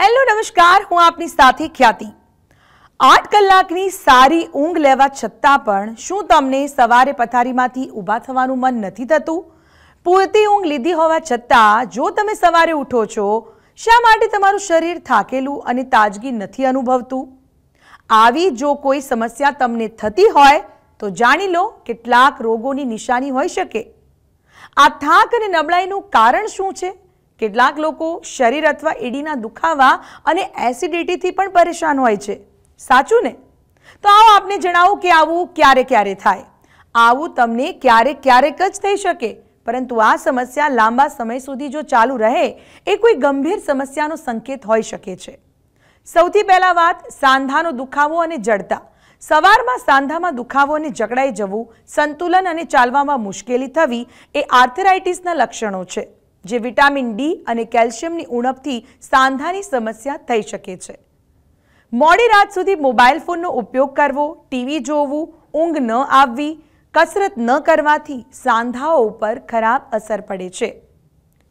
hello નમસ્કાર હું આપની સાથે ખ્યાતિ આઠ કલાકની સારી ઊંઘ લેવા છતાં પણ શું તમને સવારે પથારીમાંથી ઊભા થવાનું મન નથી થતું પૂરતી ઊંઘ લીધી હોવા છતાં જો તમે સવારે ઉઠો છો શા માટે તમારું શરીર થાકેલું અને તાજગી નથી અનુભવતું આવી જો કોઈ સમસ્યા તમને થતી હોય તો જાણી લો કેટલાક રોગોની નિશાની હોઈ શકે આ થાક અને નબળાઈનું કારણ શું છે કેટલાક લોકો શરીર અથવા એડીના દુખાવા અને એસિડિટીથી પણ પરેશાન હોય છે સાચું ને તો આવો આપને જણાવો કે આવું ક્યારે ક્યારે થાય આવું તમને ક્યારેક ક્યારેક જ થઈ શકે પરંતુ આ સમસ્યા લાંબા સમય સુધી જો ચાલુ રહે એ કોઈ ગંભીર સમસ્યાનો સંકેત હોઈ શકે છે સૌથી પહેલાં વાત સાંધાનો દુખાવો અને જડતા સવારમાં સાંધામાં દુખાવો અને જકડાઈ જવું સંતુલન અને ચાલવામાં મુશ્કેલી થવી એ આર્થેરાઇટિસના લક્ષણો છે જે વિટામિન ડી અને કેલ્શિયમની ઉણપથી સાંધાની સમસ્યા થઈ શકે છે મોડી રાત સુધી મોબાઈલ ફોનનો ઉપયોગ કરવો ટીવી જોવું ઊંઘ ન આવવી કસરત ન કરવાથી સાંધાઓ ઉપર ખરાબ અસર પડે છે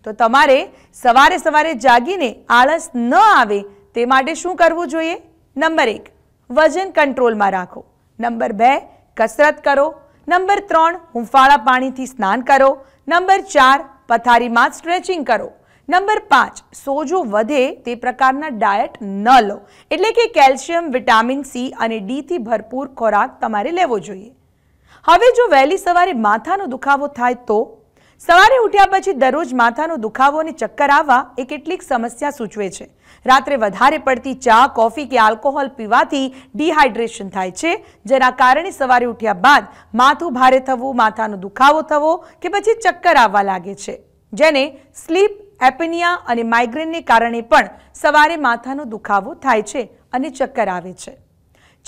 તો તમારે સવારે સવારે જાગીને આળસ ન આવે તે માટે શું કરવું જોઈએ નંબર એક વજન કંટ્રોલમાં રાખો નંબર બે કસરત કરો નંબર ત્રણ હુંફાળા પાણીથી સ્નાન કરો નંબર ચાર પથારીમાં સ્ટ્રેચિંગ કરો નંબર પાંચ સોજો વધે તે પ્રકારના ડાયટ ન લો એટલે કે કેલ્શિયમ વિટામિન સી અને ડીથી ભરપૂર ખોરાક તમારે લેવો જોઈએ હવે જો વહેલી સવારે માથાનો દુખાવો થાય તો સવારે ઉઠ્યા પછી દરરોજ માથાનો દુખાવો ચક્કર આવવા એ કેટલીક સમસ્યા સૂચવે છે રાત્રે વધારે પડતી ચા કોફી કે આલ્કોહોલ પીવાથી ડિહાઇડ્રેશન થાય છે જેના કારણે સવારે ઉઠ્યા બાદ માથું ભારે થવું માથાનો દુખાવો થવો કે પછી ચક્કર આવવા લાગે છે જેને સ્લીપ એપનિયા અને માઇગ્રેનને કારણે પણ સવારે માથાનો દુખાવો થાય છે અને ચક્કર આવે છે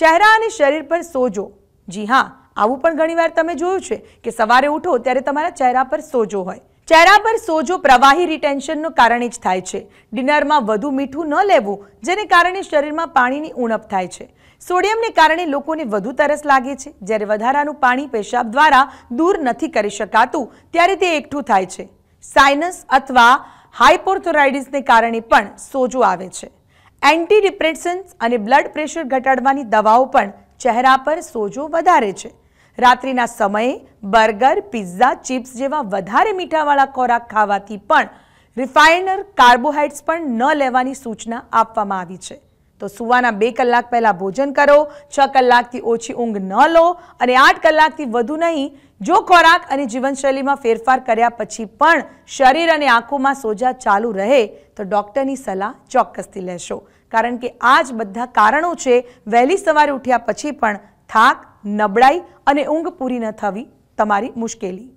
ચહેરા અને શરીર પર સોજો જી હા આવું પણ ઘણીવાર તમે જોયું છે કે સવારે ઉઠો ત્યારે તમારા ચહેરા પર સોજો હોય ચહેરા પર સોજો પ્રવાહી રિટેન્શનનું કારણે જ થાય છે ડિનરમાં વધુ મીઠું ન લેવું જેને કારણે શરીરમાં પાણીની ઉણપ થાય છે સોડિયમને કારણે લોકોને વધુ તરસ લાગે છે જ્યારે વધારાનું પાણી પેશાબ દ્વારા દૂર નથી કરી શકાતું ત્યારે તે એકઠું થાય છે સાઇનસ અથવા હાઇપોર્થોરાઇડિસને કારણે પણ સોજો આવે છે એન્ટી ડિપ્રેશન્સ અને બ્લડ પ્રેશર ઘટાડવાની દવાઓ પણ ચહેરા પર સોજો વધારે છે રાત્રિના સમયે બર્ગર પિઝા ચિપ્સ જેવા વધારે મીઠાવાળા ખોરાક ખાવાથી પણ રિફાઇનર કાર્બોહાઈડ્રેટ્સ પણ ન લેવાની સૂચના આપવામાં આવી છે તો સુવાના બે કલાક પહેલાં ભોજન કરો છ કલાકથી ઓછી ઊંઘ ન લો અને આઠ કલાકથી વધુ નહીં જો ખોરાક અને જીવનશૈલીમાં ફેરફાર કર્યા પછી પણ શરીર અને આંખોમાં સોજા ચાલુ રહે તો ડૉક્ટરની સલાહ ચોક્કસથી લેશો કારણ કે આ જ બધા કારણો છે વહેલી સવારે ઉઠ્યા પછી પણ થાક નબળાઈ અને ઊંઘ પૂરી ન થવી તમારી મુશ્કેલી